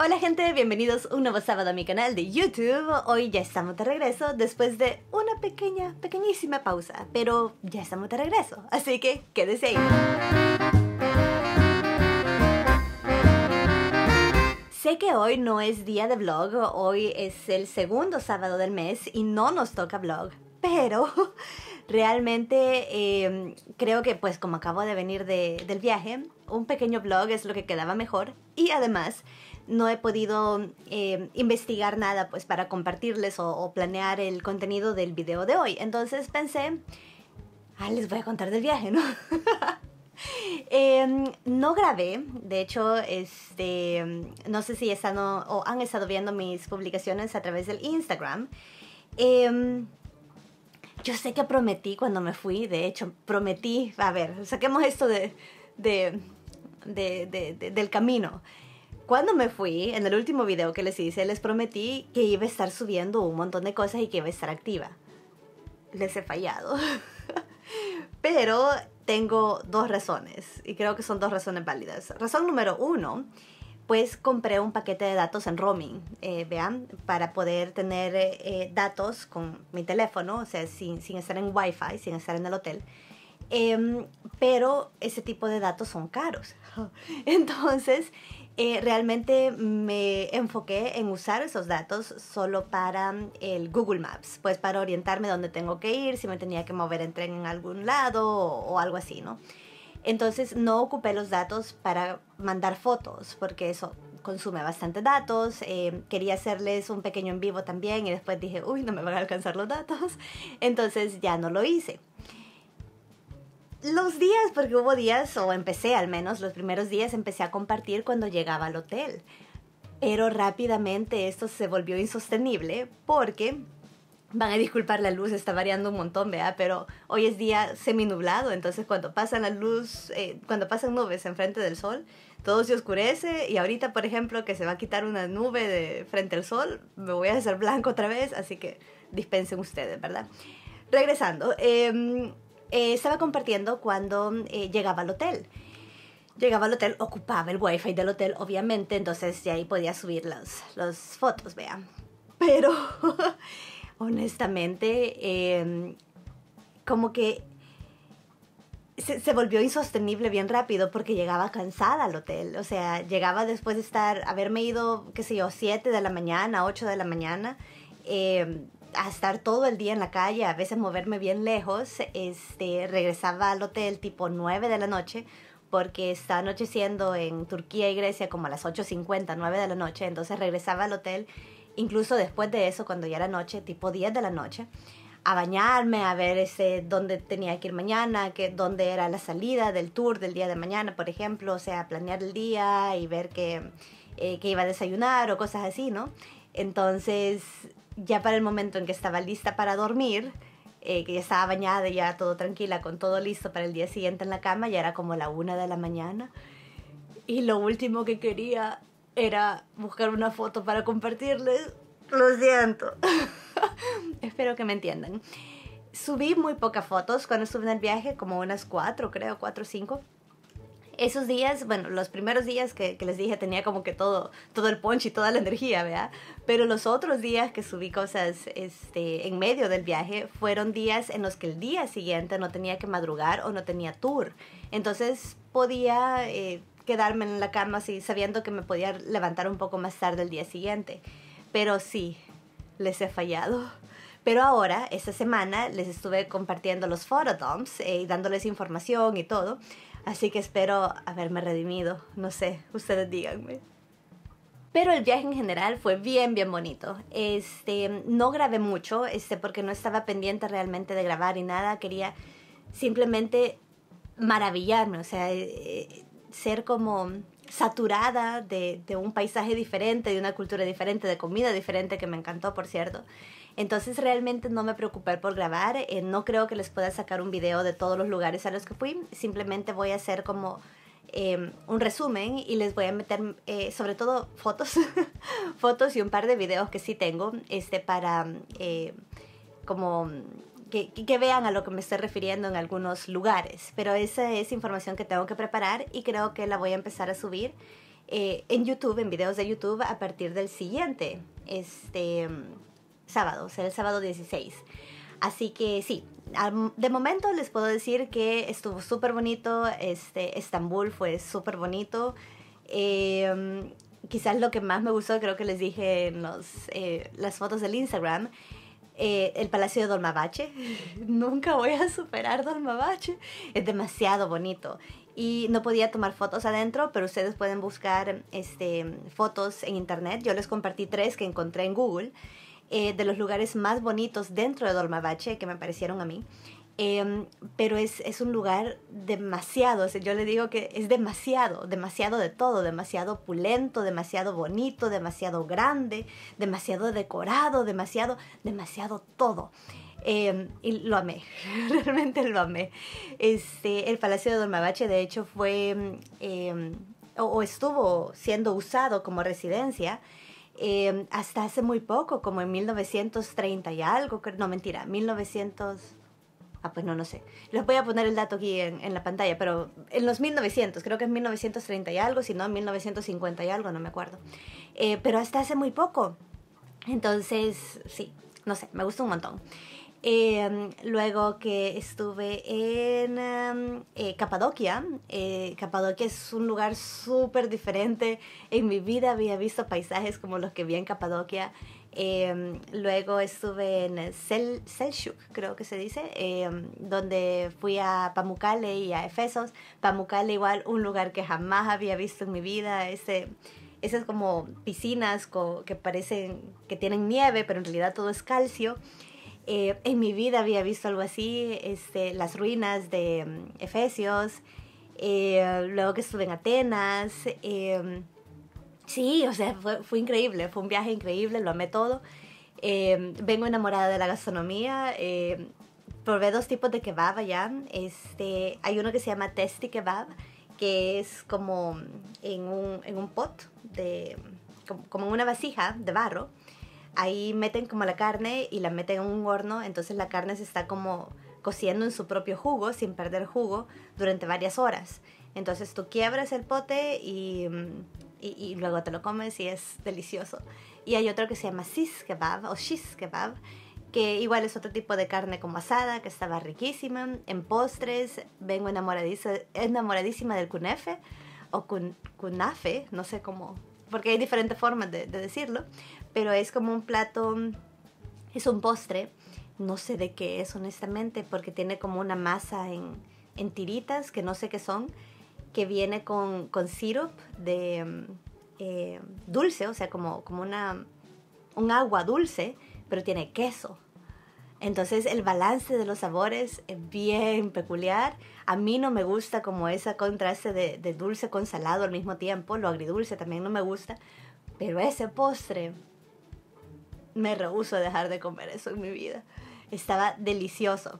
Hola gente, bienvenidos un nuevo sábado a mi canal de YouTube. Hoy ya estamos de regreso después de una pequeña, pequeñísima pausa, pero ya estamos de regreso, así que quédese ahí. Sé que hoy no es día de vlog, hoy es el segundo sábado del mes y no nos toca vlog, pero realmente em, creo que pues como acabo de venir del viaje, un pequeño blog es lo que quedaba mejor y además no he podido em, investigar nada pues para compartirles o, planear el contenido del video de hoy. Entonces pensé, ah, les voy a contar del viaje, ¿no? Em, no grabé, de hecho, este, no sé si están o, han estado viendo mis publicaciones a través del Instagram. Eh, yo sé que prometí cuando me fui, de hecho, prometí, a ver, saquemos esto de, de, del camino. Cuando me fui, en el último video que les hice, les prometí que iba a estar subiendo un montón de cosas y que iba a estar activa. Les he fallado. Pero tengo dos razones y creo que son dos razones válidas. Razón número uno pues compré un paquete de datos en roaming, eh, vean, para poder tener eh, eh, datos con mi teléfono, o sea, sin, sin, estar en wifi, sin estar en el hotel. Em, pero ese tipo de datos son caros. Entonces, realmente me enfoqué en usar esos datos solo para mm, el Google Maps, pues para orientarme dónde tengo que ir, si me tenía que mover en tren en algún lado o algo así, ¿no? Entonces no ocupé los datos para mandar fotos, porque eso consume bastante datos. Em, quería hacerles un pequeño en vivo también y después dije, uy, no me van a alcanzar los datos. Entonces ya no lo hice. Los días, porque hubo días, o empecé al menos, los primeros días empecé a compartir cuando llegaba al hotel. Pero rápidamente esto se volvió insostenible porque van a disculpar la luz, está variando un montón, ¿vea? Pero hoy es día seminublado, entonces cuando pasan la luz, eh, cuando pasan nubes enfrente del sol, todo se oscurece y ahorita, por ejemplo, que se va a quitar una nube de frente al sol, me voy a hacer blanco otra vez, así que dispensen ustedes, ¿verdad? Regresando, em, eh, estaba compartiendo cuando eh, llegaba al hotel llegaba al hotel, ocupaba el wifi del hotel, obviamente, entonces de ahí podía subir las los fotos, vea. Pero honestamente, em, como que se, volvió insostenible bien rápido porque llegaba cansada al hotel. O sea, llegaba después de estar, haberme ido, qué sé yo, 7 de la mañana, 8 de la mañana, em, a estar todo el día en la calle, a veces moverme bien lejos. Este, regresaba al hotel tipo 9 de la noche porque está anocheciendo en Turquía y Grecia como a las 8.50, 9 de la noche. Entonces regresaba al hotel incluso después de eso, cuando ya era noche, tipo 10 de la noche, a bañarme, a ver ese, dónde tenía que ir mañana, que, dónde era la salida del tour del día de mañana, por ejemplo, o sea, planear el día y ver que, eh, iba a desayunar o cosas así, ¿no? Entonces, ya para el momento en que estaba lista para dormir, eh, que ya estaba bañada, y ya todo tranquila, con todo listo para el día siguiente en la cama, ya era como la una de la mañana. Y lo último que quería era buscar una foto para compartirles. Lo siento. Espero que me entiendan. Subí muy pocas fotos cuando estuve en el viaje, como unas cuatro, creo, cuatro o cinco. Esos días, bueno, los primeros días que, les dije tenía como que todo, todo el punch y toda la energía, ¿verdad? Pero los otros días que subí cosas este, en medio del viaje fueron días en los que el día siguiente no tenía que madrugar o no tenía tour. Entonces podía... Eh, quedarme en la cama así, sabiendo que me podía levantar un poco más tarde el día siguiente. Pero sí, les he fallado. Pero ahora, esta semana, les estuve compartiendo los photodumps eh, y dándoles información y todo. Así que espero haberme redimido. No sé, ustedes díganme. Pero el viaje en general fue bien, bien bonito. Este, no grabé mucho, este, porque no estaba pendiente realmente de grabar y nada. Quería simplemente maravillarme, o sea, eh, eh, ser como saturada de, un paisaje diferente, de una cultura diferente, de comida diferente, que me encantó, por cierto. Entonces realmente no me preocupé por grabar, eh, no creo que les pueda sacar un video de todos los lugares a los que fui, simplemente voy a hacer como em, un resumen y les voy a meter eh, sobre todo fotos, fotos y un par de videos que sí tengo este, para eh, como que, vean a lo que me estoy refiriendo en algunos lugares. Pero esa es información que tengo que preparar y creo que la voy a empezar a subir eh, en YouTube, en videos de YouTube, a partir del siguiente este, sábado, será el sábado 16. Así que sí, de momento les puedo decir que estuvo súper bonito, este, Estambul fue súper bonito. Em, quizás lo que más me gustó, creo que les dije en los, eh, las fotos del Instagram, eh, el Palacio de Dolmabache. Nunca voy a superar Dolmabache. Es demasiado bonito. Y no podía tomar fotos adentro, pero ustedes pueden buscar este, fotos en internet. Yo les compartí tres que encontré en Google. Eh, de los lugares más bonitos dentro de Dolmabache que me parecieron a mí. Em, pero es, un lugar demasiado, yo le digo que es demasiado, demasiado de todo, demasiado opulento, demasiado bonito, demasiado grande, demasiado decorado, demasiado, demasiado todo. Em, y lo amé, realmente lo amé. Este, el Palacio de Dormabache, de hecho, fue em, o, estuvo siendo usado como residencia hasta hace muy poco, como en 1930 y algo, no mentira, 1900. Ah, pues no, no sé. Les voy a poner el dato aquí en, la pantalla, pero en los 1900, creo que es 1930 y algo, si no, 1950 y algo, no me acuerdo. Eh, pero hasta hace muy poco. Entonces, sí, no sé, me gusta un montón. Em, luego que estuve en em, eh, Capadoquia. Eh, Capadoquia es un lugar súper diferente. En mi vida había visto paisajes como los que vi en Capadoquia. Eh, luego estuve en Sel Selchuk, creo que se dice, em, donde fui a Pamukkale y a Efesos. Pamukkale igual, un lugar que jamás había visto en mi vida. Ese, esas como piscinas que parecen que tienen nieve, pero en realidad todo es calcio. Eh, en mi vida había visto algo así, este, las ruinas de Efesios. Em, eh, luego que estuve en Atenas. Sí, o sea, fue, increíble, fue un viaje increíble, lo amé todo. Em, vengo enamorada de la gastronomía. Eh, probé dos tipos de kebab allá. Este, hay uno que se llama testi kebab, que es como en un, pot, de, como en una vasija de barro. Ahí meten como la carne y la meten en un horno, entonces la carne se está como cociendo en su propio jugo, sin perder jugo, durante varias horas. Entonces tú quiebras el pote y mm, y, luego te lo comes y es delicioso. Y hay otro que se llama sis kebab o shis kebab, que igual es otro tipo de carne como asada, que estaba riquísima. En postres, vengo enamoradísima del kunefe o kun, kunafe, no sé cómo, porque hay diferentes formas de, de decirlo, pero es como un plato, es un postre, no sé de qué es honestamente, porque tiene como una masa en, en tiritas que no sé qué son que viene con, con de mm, eh, dulce, o sea, como, como una, un agua dulce, pero tiene queso. Entonces el balance de los sabores es bien peculiar. A mí no me gusta como ese contraste de, dulce con salado al mismo tiempo, lo agridulce también no me gusta, pero ese postre me rehúso a dejar de comer eso en mi vida. Estaba delicioso.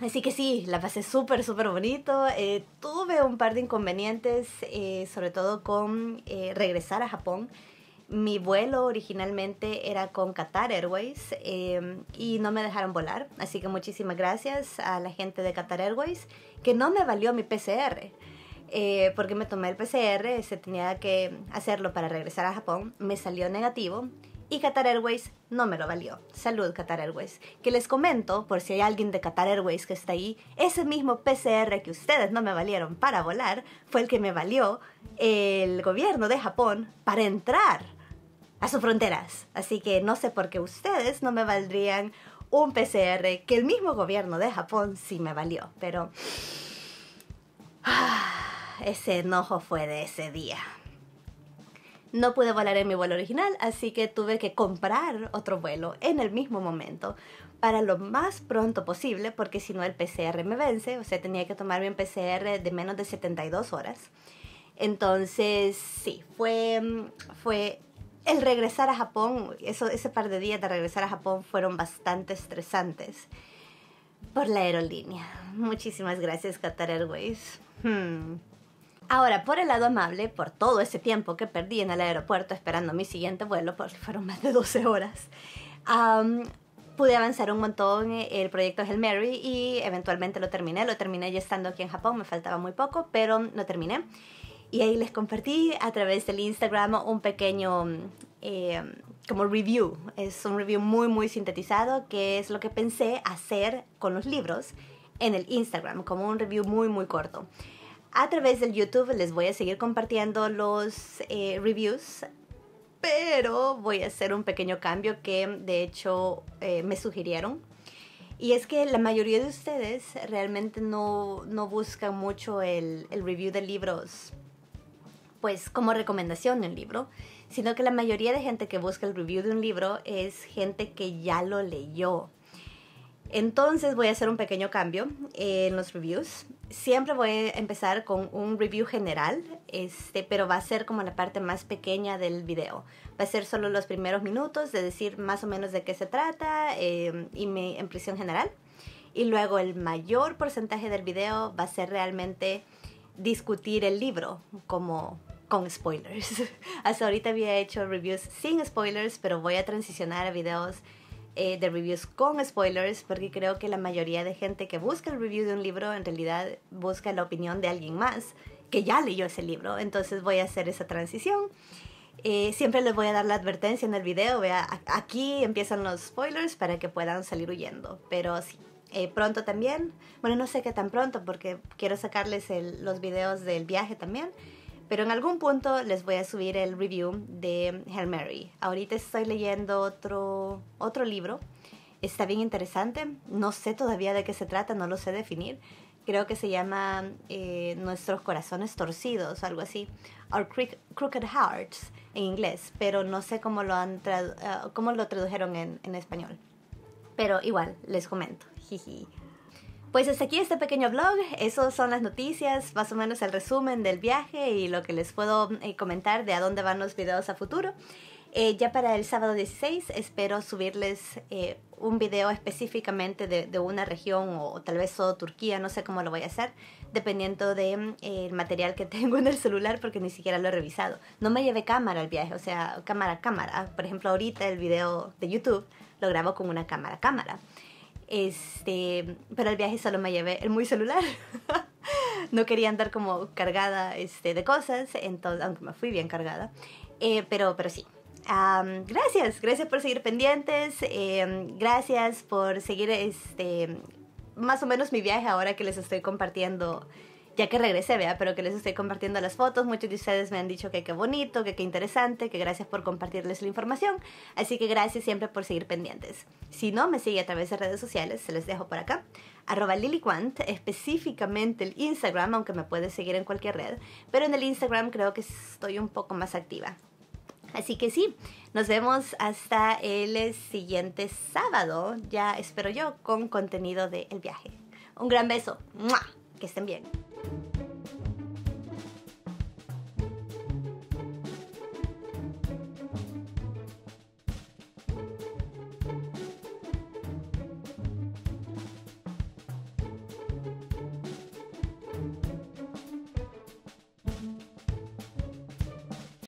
Así que sí, la pasé súper, súper bonito. Eh, tuve un par de inconvenientes, eh, sobre todo con eh, regresar a Japón. Mi vuelo originalmente era con Qatar Airways em, y no me dejaron volar. Así que muchísimas gracias a la gente de Qatar Airways, que no me valió mi PCR. porque me tomé el PCR, se tenía que hacerlo para regresar a Japón, me salió negativo y Qatar Airways no me lo valió. Salud Qatar Airways. Que les comento, por si hay alguien de Qatar Airways que está ahí, ese mismo PCR que ustedes no me valieron para volar fue el que me valió el gobierno de Japón para entrar a sus fronteras. Así que no sé por qué ustedes no me valdrían un PCR que el mismo gobierno de Japón sí me valió. Pero ah, ese enojo fue de ese día no pude volar en mi vuelo original, así que tuve que comprar otro vuelo en el mismo momento para lo más pronto posible, porque si no el PCR me vence, o sea, tenía que tomarme un PCR de menos de 72 horas. Entonces, sí, fue, fue el regresar a Japón, eso, ese par de días de regresar a Japón fueron bastante estresantes por la aerolínea. Muchísimas gracias, Qatar Airways. Hmm. Ahora, por el lado amable, por todo ese tiempo que perdí en el aeropuerto esperando mi siguiente vuelo, porque fueron más de 12 horas, pude avanzar un montón eh, el proyecto Hail Mary y eventualmente lo terminé. Lo terminé ya estando aquí en Japón, me faltaba muy poco, pero lo terminé. Y ahí les compartí a través del Instagram un pequeño mm, eh, como review. Es un review muy, muy sintetizado, que es lo que pensé hacer con los libros en el Instagram, como un review muy, muy corto. A través del YouTube les voy a seguir compartiendo los eh, reviews, pero voy a hacer un pequeño cambio que de hecho eh, me sugirieron. Y es que la mayoría de ustedes realmente no, no buscan mucho el, review de libros, pues como recomendación de libro, sino que la mayoría de gente que busca el review de un libro es gente que ya lo leyó. Entonces voy a hacer un pequeño cambio en los reviews siempre voy a empezar con un review general, este, pero va a ser como la parte más pequeña del video. Va a ser solo los primeros minutos de decir más o menos de qué se trata em, y mi impresión general. Y luego el mayor porcentaje del video va a ser realmente discutir el libro como con spoilers. Hasta ahorita había hecho reviews sin spoilers, pero voy a transicionar a videos eh, de reviews con spoilers, porque creo que la mayoría de gente que busca el review de un libro en realidad busca la opinión de alguien más que ya leyó ese libro. Entonces voy a hacer esa transición. Eh, siempre les voy a dar la advertencia en el video, vea, aquí empiezan los spoilers para que puedan salir huyendo, pero sí. Eh, pronto también, bueno, no sé qué tan pronto porque quiero sacarles los videos del viaje también, pero en algún punto les voy a subir el review de Hail Mary. Ahorita estoy leyendo otro, otro libro. Está bien interesante. No sé todavía de qué se trata, no lo sé definir. Creo que se llama eh, Nuestros Corazones Torcidos, algo así. Our Crooked Hearts en inglés. Pero no sé cómo lo, han eh, lo tradujeron en, en español. Pero igual, les comento. Jiji. Pues hasta aquí este pequeño blog esas son las noticias, más o menos el resumen del viaje y lo que les puedo eh, comentar de a dónde van los videos a futuro. Eh, ya para el sábado 16 espero subirles eh, un video específicamente de, una región o, tal vez solo Turquía, no sé cómo lo voy a hacer, dependiendo del de, material que tengo en el celular porque ni siquiera lo he revisado. No me llevé cámara al viaje, o sea, cámara cámara. Por ejemplo, ahorita el video de YouTube lo grabo con una cámara cámara. Este, pero el viaje solo me llevé el muy celular. no quería andar como cargada este, de cosas, entonces, aunque me fui bien cargada. Eh, pero, pero sí, gracias, gracias por seguir pendientes, em, gracias por seguir este, más o menos mi viaje ahora que les estoy compartiendo ya que regrese, vea, pero que les estoy compartiendo las fotos. Muchos de ustedes me han dicho que qué bonito, que qué interesante, que gracias por compartirles la información. Así que gracias siempre por seguir pendientes. Si no, me sigue a través de redes sociales, se les dejo por acá. Arroba LilyQuant, específicamente el Instagram, aunque me puedes seguir en cualquier red, pero en el Instagram creo que estoy un poco más activa. Así que sí, nos vemos hasta el siguiente sábado, ya espero yo, con contenido del viaje. Un gran beso. Que estén bien. thank you.